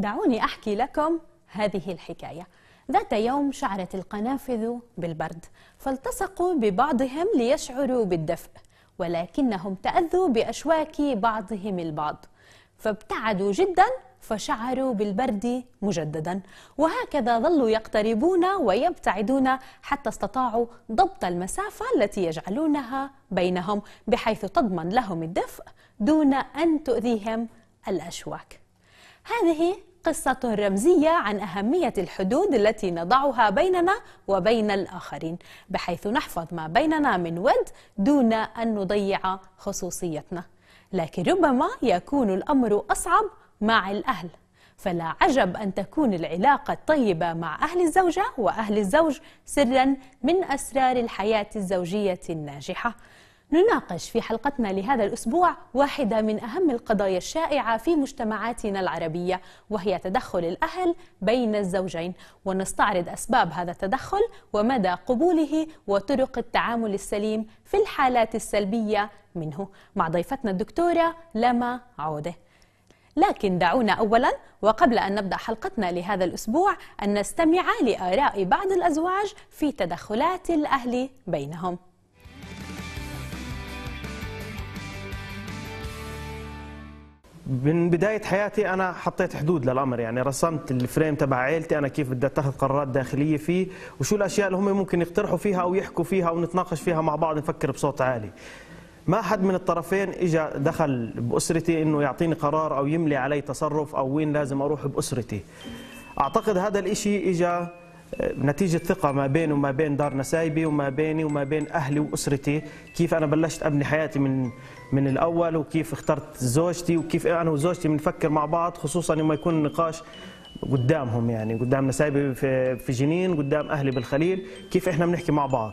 دعوني أحكي لكم هذه الحكاية ذات يوم شعرت القنافذ بالبرد فالتصقوا ببعضهم ليشعروا بالدفء ولكنهم تأذوا بأشواك بعضهم البعض فابتعدوا جدا فشعروا بالبرد مجددا وهكذا ظلوا يقتربون ويبتعدون حتى استطاعوا ضبط المسافة التي يجعلونها بينهم بحيث تضمن لهم الدفء دون أن تؤذيهم الأشواك هذه قصة رمزية عن أهمية الحدود التي نضعها بيننا وبين الآخرين بحيث نحفظ ما بيننا من ود دون أن نضيع خصوصيتنا لكن ربما يكون الأمر أصعب مع الأهل فلا عجب أن تكون العلاقة الطيبة مع أهل الزوجة وأهل الزوج سرا من أسرار الحياة الزوجية الناجحة نناقش في حلقتنا لهذا الأسبوع واحدة من أهم القضايا الشائعة في مجتمعاتنا العربية وهي تدخل الأهل بين الزوجين ونستعرض أسباب هذا التدخل ومدى قبوله وطرق التعامل السليم في الحالات السلبية منه مع ضيفتنا الدكتورة لما عوده لكن دعونا اولا وقبل ان نبدا حلقتنا لهذا الاسبوع ان نستمع لاراء بعض الازواج في تدخلات الاهل بينهم من بداية حياتي أنا حطيت حدود للأمر يعني رسمت الفريم تبع عائلتي أنا كيف بدي أتخذ قرارات داخلية فيه وشو الأشياء اللي هم ممكن يقترحوا فيها أو يحكوا فيها أو نتناقش فيها مع بعض نفكر بصوت عالي ما حد من الطرفين اجى دخل باسرتي انه يعطيني قرار او يملي علي تصرف او وين لازم اروح باسرتي اعتقد هذا الاشي اجى آه، نتيجة ثقة ما بيني وما بين دار نسايبي وما بيني وما بين أهلي وأسرتي كيف أنا بلشت أبني حياتي من من الاول وكيف اخترت زوجتي وكيف انا وزوجتي بنفكر مع بعض خصوصا لما يكون النقاش قدامهم يعني قدام نسايبي في جنين قدام اهلي بالخليل كيف احنا بنحكي مع بعض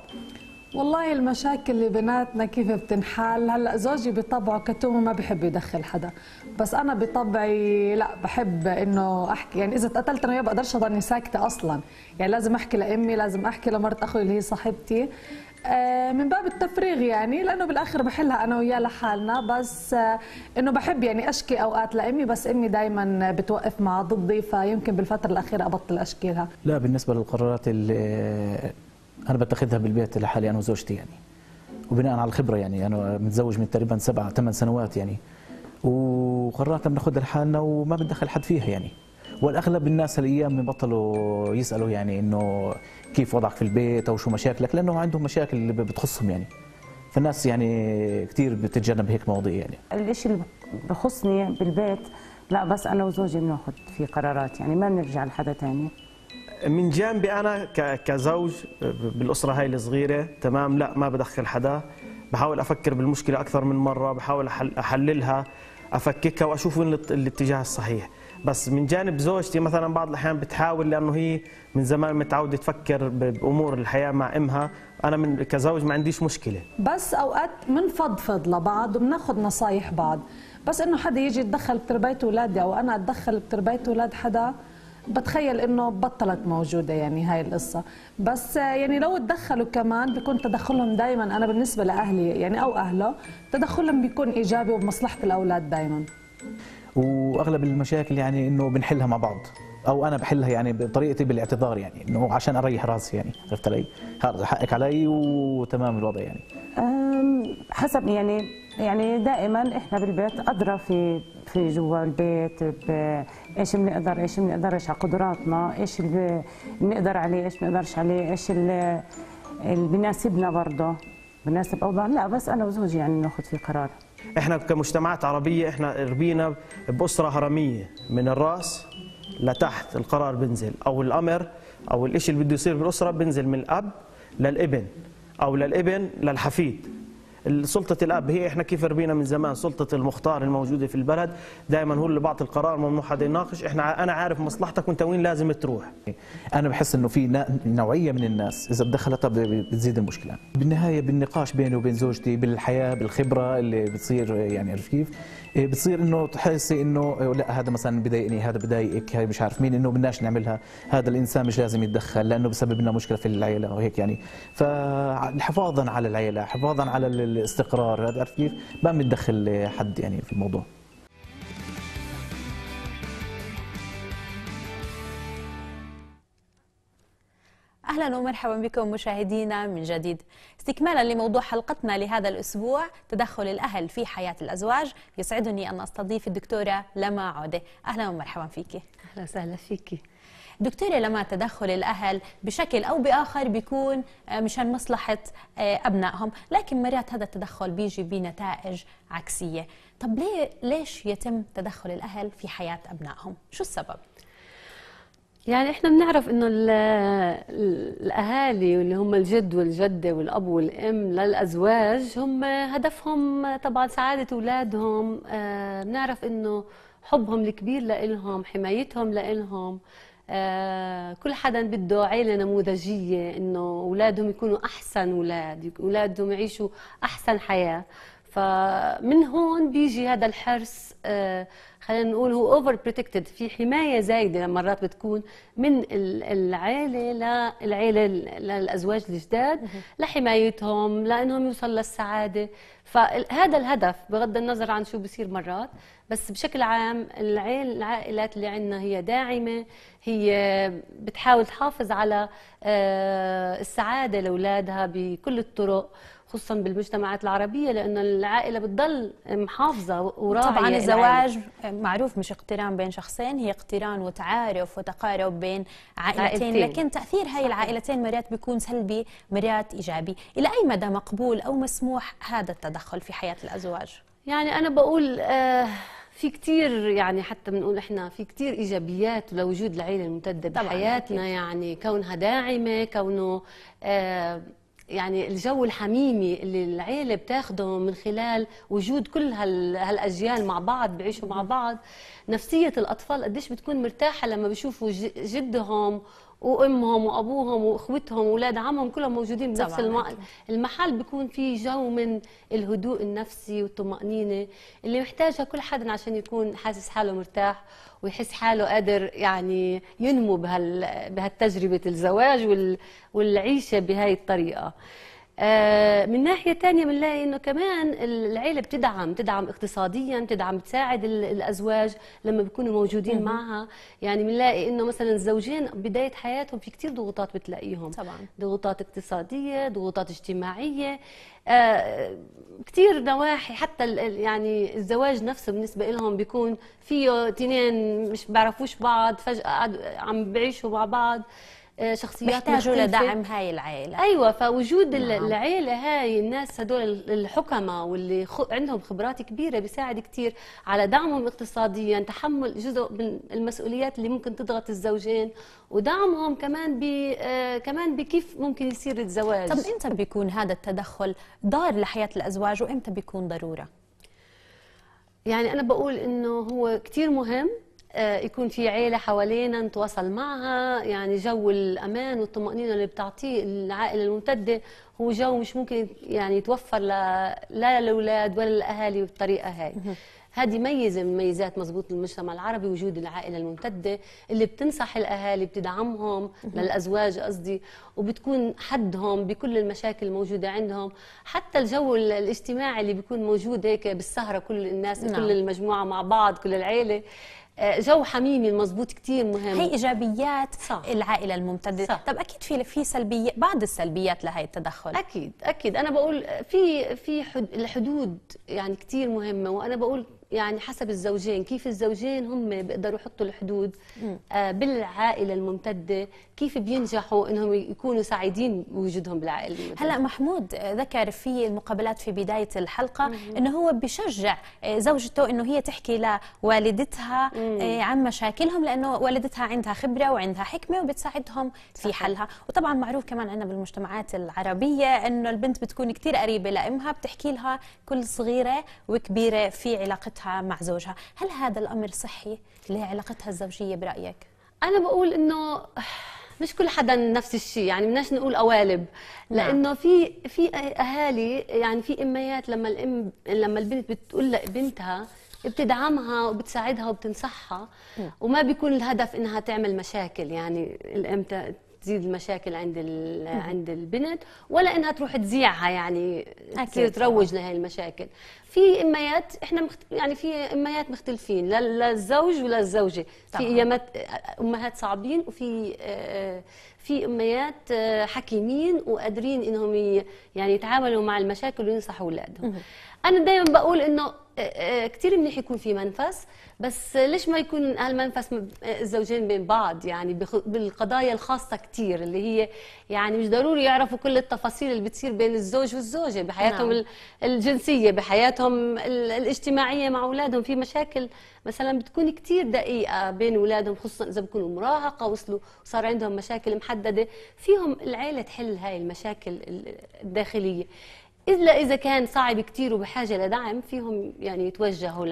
والله المشاكل اللي بيناتنا كيف بتنحل هلا زوجي بطبعه كتومه ما بحب يدخل حدا بس انا بطبعي لا بحب انه احكي يعني اذا اتقتلت انا وياه بقدرش اضلني ساكته اصلا يعني لازم احكي لامي لازم احكي لمرت اخوي اللي هي صاحبتي آه، من باب التفريغ يعني لانه بالاخر بحلها انا وياه لحالنا بس آه، انه بحب يعني اشكي اوقات لامي بس امي دائما بتوقف مع ضدي فيمكن بالفتره الاخيره ابطل اشكي لها لا بالنسبه للقرارات اللي انا بتخذها بالبيت لحالي انا وزوجتي يعني وبناء على الخبره يعني انا متزوج من تقريبا سبع ثمان سنوات يعني وقررت بناخذها لحالنا وما بندخل حد فيها يعني والاغلب الناس هالايام ببطلوا يسالوا يعني انه كيف وضعك في البيت او شو مشاكلك لانه عندهم مشاكل اللي بتخصهم يعني فالناس يعني كثير بتتجنب هيك مواضيع يعني الشيء اللي بخصني بالبيت لا بس انا وزوجي بناخذ فيه قرارات يعني ما بنرجع لحدا ثاني من جانبي انا كزوج بالاسره هاي الصغيره تمام لا ما بدخل حدا بحاول افكر بالمشكله اكثر من مره بحاول احللها افككها واشوف وين الاتجاه الصحيح بس من جانب زوجتي مثلا بعض الاحيان بتحاول لانه هي من زمان متعوده تفكر بامور الحياه مع امها انا من كزوج ما عنديش مشكله بس اوقات بنفضفض لبعض وبناخذ نصايح بعض بس انه حدا يجي يتدخل بتربيه اولادي او انا اتدخل بتربيه اولاد حدا بتخيل انه بطلت موجوده يعني هاي القصه بس يعني لو تدخلوا كمان بيكون تدخلهم دائما انا بالنسبه لاهلي يعني او اهله تدخلهم بيكون ايجابي وبمصلحه الاولاد دائما واغلب المشاكل يعني انه بنحلها مع بعض او انا بحلها يعني بطريقتي بالاعتذار يعني انه عشان اريح راسي يعني عرفت علي؟ حقك علي وتمام الوضع يعني حسب يعني يعني دائما احنا بالبيت ادرى في في جوا البيت ايش بنقدر ايش بنقدرش على قدراتنا ايش اللي بنقدر عليه ايش بنقدرش عليه ايش اللي بناسبنا برضه بناسب اوضاعنا لا بس انا وزوجي يعني ناخذ فيه قرار احنا كمجتمعات عربيه احنا ربينا باسره هرميه من الراس لتحت القرار بنزل او الامر او الشيء اللي بده يصير بالاسره بنزل من الاب للابن او للابن للحفيد سلطة الأب هي إحنا كيف ربينا من زمان سلطة المختار الموجودة في البلد دائما هو اللي بعطي القرار ممنوع حدا يناقش إحنا أنا عارف مصلحتك وأنت وين لازم تروح أنا بحس إنه في نوعية من الناس إذا دخلت بتزيد المشكلة بالنهاية بالنقاش بيني وبين زوجتي بالحياة بالخبرة اللي بتصير يعني كيف إيه، بتصير انه تحسي انه إيه، لا هذا مثلا بضايقني هذا بضايقك هاي مش عارف مين انه بدناش نعملها هذا الانسان مش لازم يتدخل لانه بسبب لنا مشكله في العيله وهيك يعني فحفاظا على العيله حفاظا على الاستقرار هذا عرفت كيف ما بندخل حد يعني في الموضوع اهلا ومرحبا بكم مشاهدينا من جديد. استكمالا لموضوع حلقتنا لهذا الاسبوع تدخل الاهل في حياه الازواج، يسعدني ان استضيف الدكتوره لما عوده، اهلا ومرحبا فيك. اهلا وسهلا فيك. دكتورة لما تدخل الأهل بشكل أو بآخر بيكون آه، مشان مصلحة آه، أبنائهم لكن مرات هذا التدخل بيجي بنتائج عكسية طب ليه ليش يتم تدخل الأهل في حياة أبنائهم؟ شو السبب؟ يعني احنا بنعرف انه الاهالي واللي هم الجد والجده والاب والام للازواج هم هدفهم طبعا سعاده اولادهم آه، بنعرف انه حبهم الكبير لإلهم حمايتهم لإلهم آه، كل حدا بده عيله نموذجيه انه اولادهم يكونوا احسن اولاد اولادهم يعيشوا احسن حياه فمن هون بيجي هذا الحرص آه، خلينا نقول هو اوفر بروتكتد في حمايه زايده مرات بتكون من العائله للعائله للازواج الجداد لحمايتهم لانهم يوصل للسعاده فهذا الهدف بغض النظر عن شو بصير مرات بس بشكل عام العائلات اللي عندنا هي داعمه هي بتحاول تحافظ على آه، السعاده لاولادها بكل الطرق خصوصا بالمجتمعات العربيه لانه العائله بتضل محافظه وراضيه طبعا الزواج العائلة. معروف مش اقتران بين شخصين هي اقتران وتعارف وتقارب بين عائلتين, عائلتين. لكن تاثير هاي العائلتين مرات بيكون سلبي مرات ايجابي الى اي مدى مقبول او مسموح هذا التدخل في حياه الازواج يعني انا بقول آه في كثير يعني حتى بنقول احنا في كثير ايجابيات لوجود العيله الممتده بحياتنا يعني كونها داعمه كونه آه يعني الجو الحميمي اللي العيله بتاخده من خلال وجود كل هالاجيال مع بعض بيعيشوا مع بعض نفسيه الاطفال قديش بتكون مرتاحه لما بيشوفوا جدهم وامهم وابوهم واخوتهم واولاد عمهم كلهم موجودين بنفس المحل بيكون في جو من الهدوء النفسي والطمانينه اللي محتاجها كل حدا عشان يكون حاسس حاله مرتاح ويحس حاله قادر يعني ينمو بهال بهالتجربه الزواج والعيشه بهاي الطريقه آه، من ناحية ثانيه بنلاقي أنه كمان العيلة بتدعم تدعم اقتصاديا تدعم تساعد الأزواج لما بيكونوا موجودين معها يعني بنلاقي أنه مثلا الزوجين بداية حياتهم في كثير ضغوطات بتلاقيهم طبعا ضغوطات اقتصادية ضغوطات اجتماعية آه، كثير نواحي حتى يعني الزواج نفسه بالنسبة لهم بيكون فيه تنين مش بعرفوش بعض فجأة عم بعيشوا مع بعض آه، شخصيات يحتاجوا لدعم هاي العائله ايوه فوجود نعم. العائله هاي الناس هدول الحكمه واللي عندهم خبرات كبيره بيساعد كثير على دعمهم اقتصاديا تحمل جزء من المسؤوليات اللي ممكن تضغط الزوجين ودعمهم كمان ب آه كمان بكيف ممكن يصير الزواج طب امتى بيكون هذا التدخل ضار لحياه الازواج وامتى بيكون ضروره يعني انا بقول انه هو كثير مهم آه، يكون في عيلة حوالينا نتواصل معها يعني جو الأمان والطمأنينة اللي بتعطيه العائلة الممتدة هو جو مش ممكن يعني يتوفر لا للأولاد ولا للأهالي بالطريقة هاي هذه ميزة من ميزات مضبوط المجتمع العربي وجود العائلة الممتدة اللي بتنصح الأهالي بتدعمهم للأزواج قصدي وبتكون حدهم بكل المشاكل الموجودة عندهم حتى الجو الاجتماعي اللي بيكون موجود هيك بالسهرة كل الناس نعم. كل المجموعة مع بعض كل العيلة آه، جو حميمي مزبوط كثير مهم هي ايجابيات صح. العائله الممتده صح. طب اكيد في في سلبيه بعض السلبيات لهي التدخل اكيد اكيد انا بقول في في حد الحدود يعني كثير مهمه وانا بقول يعني حسب الزوجين كيف الزوجين هم بيقدروا يحطوا الحدود آه بالعائله الممتده كيف بينجحوا انهم يكونوا سعيدين بوجودهم بالعائله الممتدة. هلا محمود ذكر في المقابلات في بدايه الحلقه انه هو بشجع زوجته انه هي تحكي لوالدتها آه، عن مشاكلهم لانه والدتها عندها خبره وعندها حكمه وبتساعدهم في حلها وطبعا معروف كمان عندنا بالمجتمعات العربيه انه البنت بتكون كثير قريبه لامها بتحكي لها كل صغيره وكبيره في علاقه علاقتها مع زوجها هل هذا الأمر صحي لعلاقتها الزوجية برأيك؟ أنا بقول إنه مش كل حدا نفس الشيء يعني بدناش نقول قوالب نعم. لانه في في اهالي يعني في اميات لما الام لما البنت بتقول لبنتها بتدعمها وبتساعدها وبتنصحها نعم. وما بيكون الهدف انها تعمل مشاكل يعني الام تزيد المشاكل عند عند البنت ولا انها تروح تزيعها يعني تصير تروج لهي المشاكل في اميات احنا مخت... يعني في اميات مختلفين لا وللزوجه ولا الزوجه في ايامات آه، امهات صعبين وفي آه، في اميات آه، حكيمين وقادرين انهم يعني يتعاملوا مع المشاكل وينصحوا اولادهم انا دائما بقول انه كثير منيح يكون في منفس بس ليش ما يكون هالمنفس الزوجين بين بعض يعني بالقضايا الخاصه كثير اللي هي يعني مش ضروري يعرفوا كل التفاصيل اللي بتصير بين الزوج والزوجه بحياتهم نعم. الجنسيه بحياتهم الاجتماعيه مع اولادهم في مشاكل مثلا بتكون كثير دقيقه بين اولادهم خصوصا اذا بيكونوا مراهقه وصلوا وصار عندهم مشاكل محدده فيهم العيله تحل هاي المشاكل الداخليه إلا إذا كان صعب كثير وبحاجة لدعم فيهم يعني يتوجهوا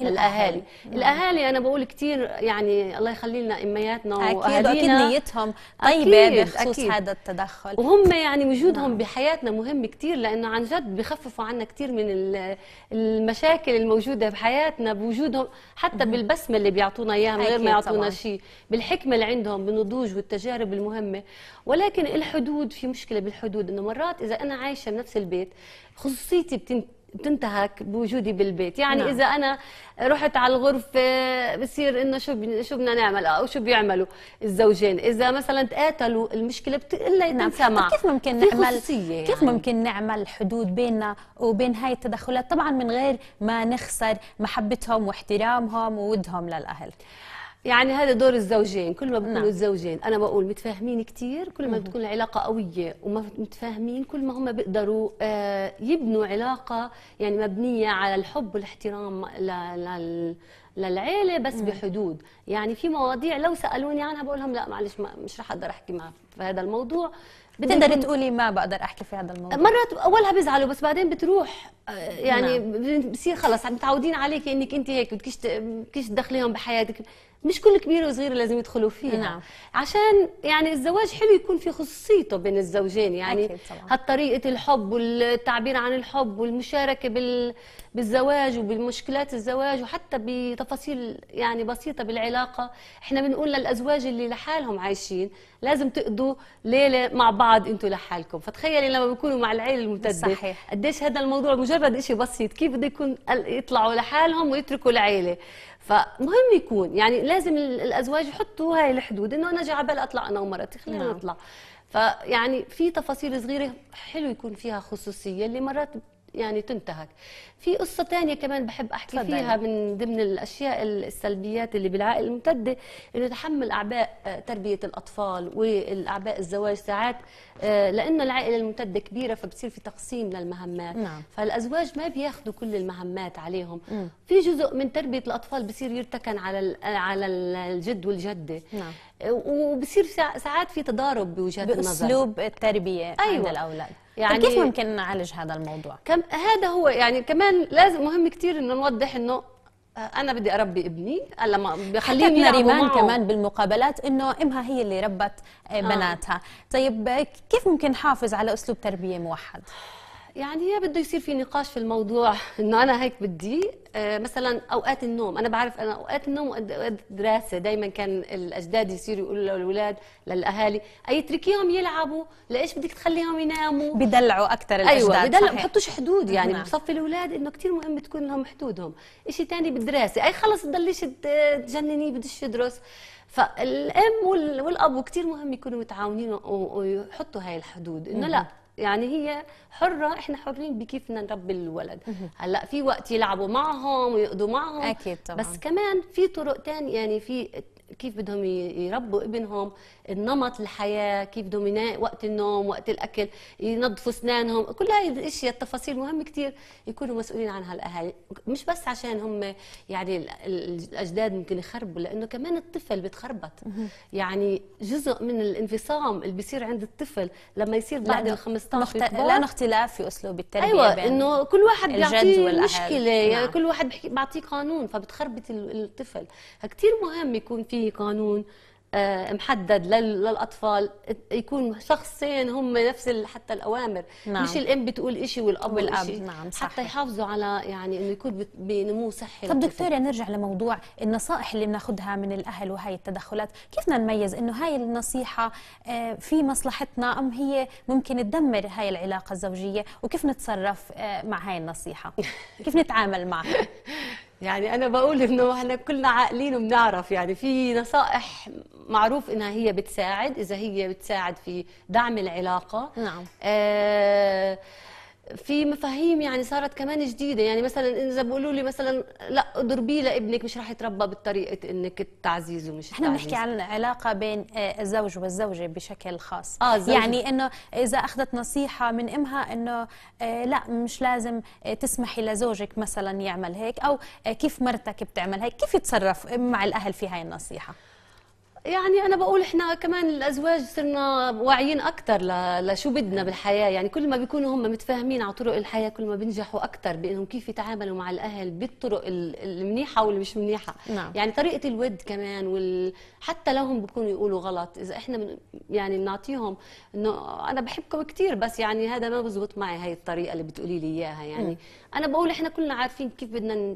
للأهالي نعم. الأهالي أنا بقول كثير يعني الله يخلي لنا إمياتنا أكيد أكيد نيتهم طيبة أكيد بخصوص أكيد. هذا التدخل وهم يعني وجودهم نعم. بحياتنا مهم كثير لأنه عن جد بخففوا عنا كثير من المشاكل الموجودة بحياتنا بوجودهم حتى بالبسمة اللي بيعطونا إياها من غير ما يعطونا شيء بالحكمة اللي عندهم بالنضوج والتجارب المهمة ولكن الحدود في مشكلة بالحدود إنه مرات إذا أنا عايشة بنفس البيت البيت خصوصيتي بتنت... بتنتهك بوجودي بالبيت يعني نعم. اذا انا رحت على الغرفه بصير انه شو شو بدنا نعمل او شو بيعملوا الزوجين اذا مثلا تقاتلوا المشكله بتقل نعم. تنسمع كيف ممكن نعمل يعني. كيف ممكن نعمل حدود بيننا وبين هاي التدخلات طبعا من غير ما نخسر محبتهم واحترامهم وودهم للاهل يعني هذا دور الزوجين كل ما بيكونوا نعم. الزوجين انا بقول متفاهمين كثير كل ما بتكون العلاقه قويه وما متفاهمين كل ما هم بيقدروا آه، يبنوا علاقه يعني مبنيه على الحب والاحترام للعيله بس مم. بحدود يعني في مواضيع لو سالوني عنها بقول لهم لا معلش مش رح اقدر احكي معك في هذا الموضوع بتقدري تقولي ما بقدر احكي في هذا الموضوع مرات اولها بيزعلوا بس بعدين بتروح آه، يعني نعم. بصير خلص متعودين عليك انك انت هيك بدكش بدكش تدخليهم بحياتك مش كل كبير وصغير لازم يدخلوا فيها نعم. عشان يعني الزواج حلو يكون في خصوصيته بين الزوجين يعني هالطريقة الحب والتعبير عن الحب والمشاركة بال بالزواج وبالمشكلات الزواج وحتى بتفاصيل يعني بسيطة بالعلاقة احنا بنقول للأزواج اللي لحالهم عايشين لازم تقضوا ليلة مع بعض انتوا لحالكم فتخيلي لما بيكونوا مع العيلة الممتدة صحيح. قديش هذا الموضوع مجرد شيء بسيط كيف بده يكون يطلعوا لحالهم ويتركوا العيلة فمهم يكون يعني لازم الازواج يحطوا هاي الحدود انه انا على اطلع انا ومرتي خلينا نعم. نطلع فيعني في تفاصيل صغيره حلو يكون فيها خصوصيه اللي مرات يعني تنتهك في قصة ثانيه كمان بحب أحكي فيها فيها من ضمن الأشياء السلبيات اللي بالعائلة الممتدة إنه تحمل أعباء آه، تربية الأطفال والأعباء الزواج ساعات آه، لأن العائلة الممتدة كبيرة فبصير في تقسيم للمهمات نعم. فالأزواج ما بياخذوا كل المهمات عليهم م. في جزء من تربية الأطفال بصير يرتكن على على الجد والجدة نعم. وبصير ساعات في تضارب بوجهات النظر بأسلوب التربية أيوة. عند الأولاد يعني كيف ممكن نعالج هذا الموضوع كم هذا هو يعني كمان لازم مهم كثير انه نوضح انه آه، انا بدي اربي ابني الا ما بخليني ريمان كمان بالمقابلات انه امها هي اللي ربت آه، آه. بناتها طيب، آه. طيب كيف ممكن نحافظ على اسلوب تربيه موحد يعني يا بده يصير في نقاش في الموضوع انه انا هيك بدي آه، مثلا اوقات النوم انا بعرف انا اوقات النوم اوقات الدراسه دائما كان الاجداد يصيروا يقولوا للاولاد للاهالي اي تركيهم يلعبوا لايش بدك تخليهم يناموا بدلعوا اكثر الاجداد ايوه بدلعوا بحطوش حدود يعني نعم. بصفي الاولاد انه كثير مهم تكون لهم حدودهم شيء ثاني بالدراسه اي خلص تضليش تجنني بدش يدرس فالام والاب كثير مهم يكونوا متعاونين ويحطوا هاي الحدود انه لا يعني هي حره احنا حرين بكيفنا نربي الولد هلا في وقت يلعبوا معهم ويقضوا معهم اكيد طبعا بس كمان في طرق ثانيه يعني في كيف بدهم يربوا ابنهم النمط الحياه كيف بدهم وقت النوم وقت الاكل ينظفوا اسنانهم كل هاي الاشياء التفاصيل مهم كثير يكونوا مسؤولين عنها الاهالي مش بس عشان هم يعني الاجداد ممكن يخربوا لانه كمان الطفل بتخربط يعني جزء من الانفصام اللي بيصير عند الطفل لما يصير بعد ال 15 مخت... لانه اختلاف في اسلوب التربيه ايوه بين انه كل واحد بيعطيه مشكله نعم. يعني كل واحد بيعطيه قانون فبتخربط الطفل فكثير مهم يكون في في قانون آه، محدد للاطفال يكون شخصين هم نفس حتى الاوامر نعم. مش الام بتقول شيء والاب والاب نعم صح. حتى يحافظوا على يعني انه يكون بنمو صحي طب دكتوره نرجع لموضوع النصائح اللي بناخذها من الاهل وهي التدخلات كيف بدنا نميز انه هاي النصيحه آه، في مصلحتنا ام هي ممكن تدمر هاي العلاقه الزوجيه وكيف نتصرف آه، مع هاي النصيحه كيف نتعامل معها يعني انا بقول انه احنا كلنا عاقلين وبنعرف يعني في نصائح معروف انها هي بتساعد اذا هي بتساعد في دعم العلاقه نعم آه في مفاهيم يعني صارت كمان جديده يعني مثلا اذا بيقولوا لي مثلا لا اضربي لابنك مش راح يتربى بطريقه انك تعزيزه مش احنا بنحكي عن العلاقه بين آه، الزوج والزوجه بشكل خاص آه زوجي. يعني انه اذا اخذت نصيحه من امها انه آه، لا مش لازم آه، تسمحي لزوجك مثلا يعمل هيك او كيف مرتك بتعمل هيك كيف يتصرف مع الاهل في هاي النصيحه يعني انا بقول احنا كمان الازواج صرنا واعيين اكثر لشو بدنا بالحياه يعني كل ما بيكونوا هم متفاهمين على طرق الحياه كل ما بينجحوا اكثر بانهم كيف يتعاملوا مع الاهل بالطرق المنيحه واللي مش منيحه نعم. يعني طريقه الود كمان وال... حتى لو هم بيكونوا يقولوا غلط اذا احنا من... يعني بنعطيهم انه انا بحبكم كثير بس يعني هذا ما بزبط معي هاي الطريقه اللي بتقولي لي اياها يعني م. انا بقول احنا كلنا عارفين كيف بدنا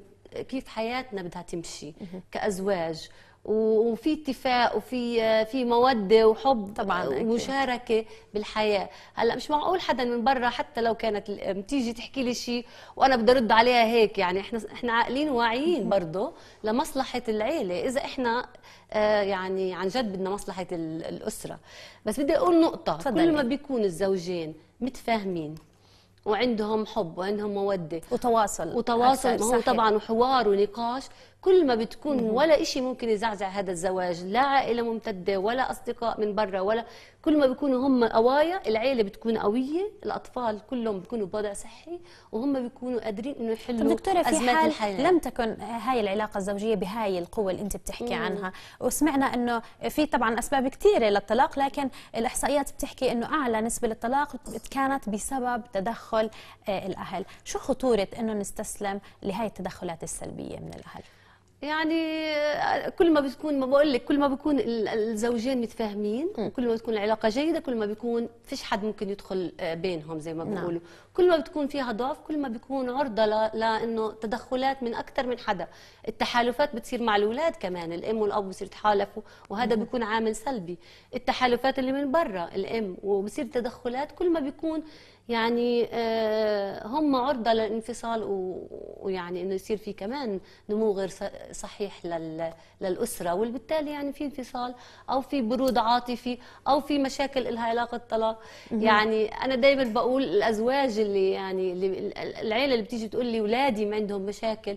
كيف حياتنا بدها تمشي كازواج وفي اتفاق وفي في موده وحب طبعا ومشاركه بالحياه هلا مش معقول حدا من برا حتى لو كانت بتيجي تحكي لي شيء وانا بدي ارد عليها هيك يعني احنا احنا عاقلين واعيين برضه لمصلحه العيله اذا احنا آه، يعني عن جد بدنا مصلحه الاسره بس بدي اقول نقطه صدقني. كل ما بيكون الزوجين متفاهمين وعندهم حب وعندهم موده وتواصل وتواصل ما هو طبعا وحوار ونقاش كل ما بتكون ولا شيء ممكن يزعزع هذا الزواج لا عائله ممتده ولا اصدقاء من برا ولا كل ما بيكونوا هم قوايا العيله بتكون قويه الاطفال كلهم بيكونوا بوضع صحي وهم بيكونوا قادرين انه يحلوا طب دكتوره في أزمات حال الحياة. لم تكن هاي العلاقه الزوجيه بهاي القوه اللي انت بتحكي مم. عنها وسمعنا انه في طبعا اسباب كثيره للطلاق لكن الاحصائيات بتحكي انه اعلى نسبه للطلاق كانت بسبب تدخل آه، الاهل شو خطوره انه نستسلم لهي التدخلات السلبيه من الاهل يعني آه، كل ما بتكون ما بقول لك كل ما بيكون الزوجين متفاهمين كل ما بتكون العلاقه جيده كل ما بيكون فيش حد ممكن يدخل آه، بينهم زي ما نعم. بيقولوا نعم. كل ما بتكون فيها ضعف كل ما بيكون عرضه لانه تدخلات من اكثر من حدا التحالفات بتصير مع الاولاد كمان الام والاب بصير يتحالفوا وهذا بيكون عامل سلبي التحالفات اللي من برا الام وبصير تدخلات كل ما بيكون يعني آه، هم عرضه للانفصال ويعني انه يصير في كمان نمو غير صحيح للاسره وبالتالي يعني في انفصال او في برود عاطفي او في مشاكل لها علاقه طلاق يعني انا دائما بقول الازواج اللي يعني اللي العيله اللي بتيجي بتقول لي اولادي ما عندهم مشاكل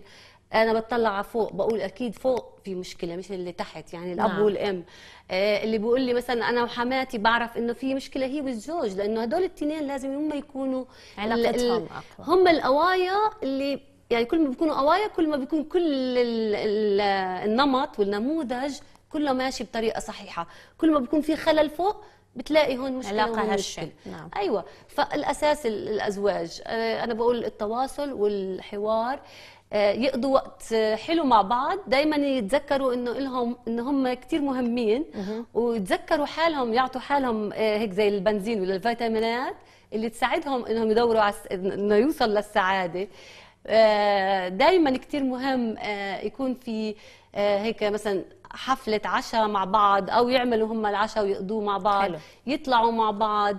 انا بطلع على فوق بقول اكيد فوق في مشكله مش اللي تحت يعني الاب نعم. والام آه، اللي بيقول لي مثلا انا وحماتي بعرف انه في مشكله هي والزوج لانه هدول الاثنين لازم هم يكونوا علاقتهم اقوى هم القوايا اللي يعني كل ما بيكونوا قوايا كل ما بيكون كل النمط والنموذج كله ماشي بطريقه صحيحه كل ما بيكون في خلل فوق بتلاقي هون مشكله علاقه هشه نعم. ايوه فالاساس الازواج آه، انا بقول التواصل والحوار آه، يقضوا وقت آه، حلو مع بعض دائما يتذكروا انه لهم ان هم كثير مهمين ويتذكروا حالهم يعطوا حالهم آه، هيك زي البنزين ولا الفيتامينات اللي تساعدهم انهم يدوروا على انه يوصل للسعاده دائما كثير مهم يكون في هيك مثلا حفلة عشاء مع بعض أو يعملوا هم العشاء ويقضوه مع بعض حلو. يطلعوا مع بعض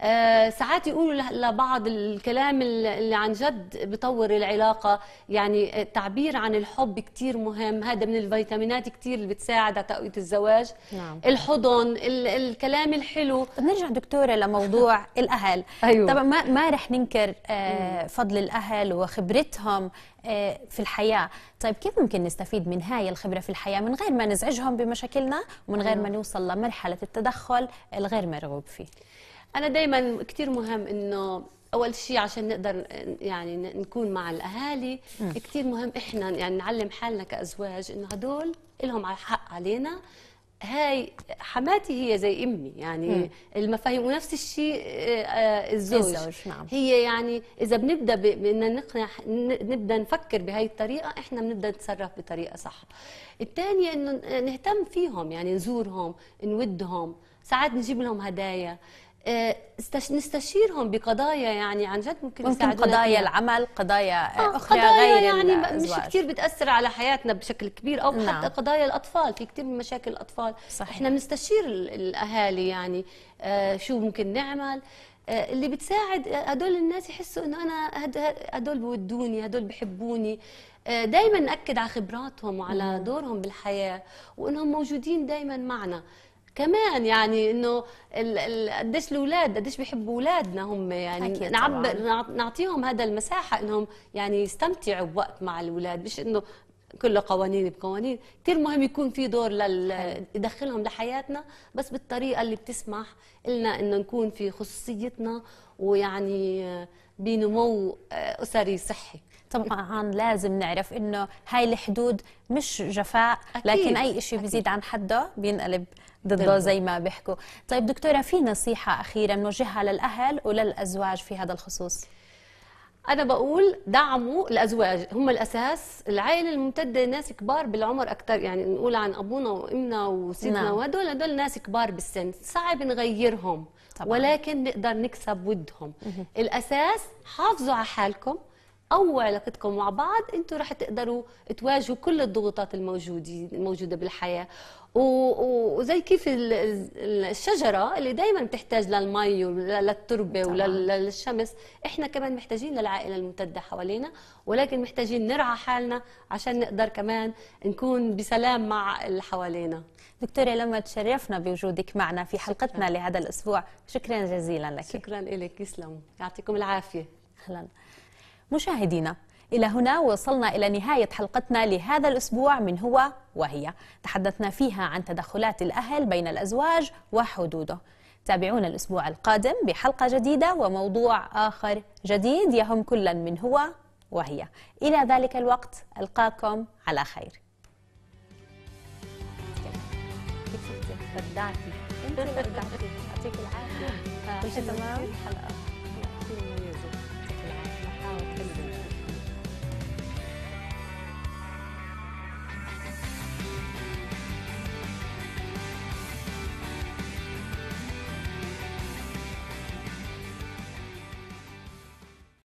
آه، ساعات يقولوا لبعض الكلام اللي عن جد بطور العلاقة يعني التعبير عن الحب كتير مهم هذا من الفيتامينات كتير اللي بتساعد على تقوية الزواج نعم. الحضن ال الكلام الحلو نرجع دكتورة لموضوع الأهل أيوه. طبعا ما, ما رح ننكر آه، فضل الأهل وخبرتهم آه، في الحياة طيب كيف ممكن نستفيد من هاي الخبرة في الحياة من غير ما نزعجهم بمشاكلنا ومن غير أيوه. ما نوصل لمرحلة التدخل الغير مرغوب فيه انا دائما كثير مهم انه اول شيء عشان نقدر يعني نكون مع الاهالي كثير مهم احنا يعني نعلم حالنا كازواج انه هدول لهم حق علينا هاي حماتي هي زي امي يعني مم. المفاهيم ونفس الشيء آه، الزوج, الزوج نعم. هي يعني اذا بنبدا بان نقنع نبدا نفكر بهي الطريقه احنا بنبدا نتصرف بطريقه صح الثانيه انه نهتم فيهم يعني نزورهم نودهم ساعات نجيب لهم هدايا آه، نستشيرهم بقضايا يعني عن جد ممكن ممكن قضايا فيها. العمل قضايا آه اخرى قضايا غير يعني مش كثير بتاثر على حياتنا بشكل كبير او نعم. حتى قضايا الاطفال في كثير من مشاكل الاطفال صحيح. احنا بنستشير الاهالي يعني آه شو ممكن نعمل آه اللي بتساعد آه، هدول الناس يحسوا انه انا هدول بودوني هدول بحبوني آه، دائما ناكد على خبراتهم وعلى دورهم بالحياه وانهم موجودين دائما معنا كمان يعني انه قديش الاولاد قديش بيحبوا اولادنا هم يعني نعبر نعطيهم هذا المساحه انهم يعني يستمتعوا بوقت مع الاولاد مش انه كله قوانين بقوانين كثير مهم يكون في دور لل... يدخلهم لحياتنا بس بالطريقه اللي بتسمح لنا انه نكون في خصوصيتنا ويعني بنمو اسري صحي طبعا لازم نعرف انه هاي الحدود مش جفاء أكيد. لكن اي شيء بيزيد عن حده بينقلب ضده زي ما بيحكوا طيب دكتوره في نصيحه اخيره نوجهها للاهل وللازواج في هذا الخصوص أنا بقول دعموا الأزواج هم الأساس العائلة الممتدة ناس كبار بالعمر أكثر يعني نقول عن أبونا وإمنا وسيدنا نعم. وهدول هدول ناس كبار بالسن صعب نغيرهم طبعا. ولكن نقدر نكسب ودهم الأساس حافظوا على حالكم قووا علاقتكم مع بعض انتم رح تقدروا تواجهوا كل الضغوطات الموجوده الموجوده بالحياه وزي كيف الشجره اللي دائما بتحتاج للمي وللتربه وللشمس احنا كمان محتاجين للعائله الممتده حوالينا ولكن محتاجين نرعى حالنا عشان نقدر كمان نكون بسلام مع اللي حوالينا دكتوره لما تشرفنا بوجودك معنا في حلقتنا شكرا. لهذا الاسبوع شكرا جزيلا لك شكرا لك يسلم يعطيكم العافيه اهلا مشاهدينا إلى هنا وصلنا إلى نهاية حلقتنا لهذا الأسبوع من هو وهي تحدثنا فيها عن تدخلات الأهل بين الأزواج وحدوده تابعونا الأسبوع القادم بحلقة جديدة وموضوع آخر جديد يهم كلا من هو وهي إلى ذلك الوقت ألقاكم على خير بدعتي انت يعطيك العافيه كل شيء تمام Thank you.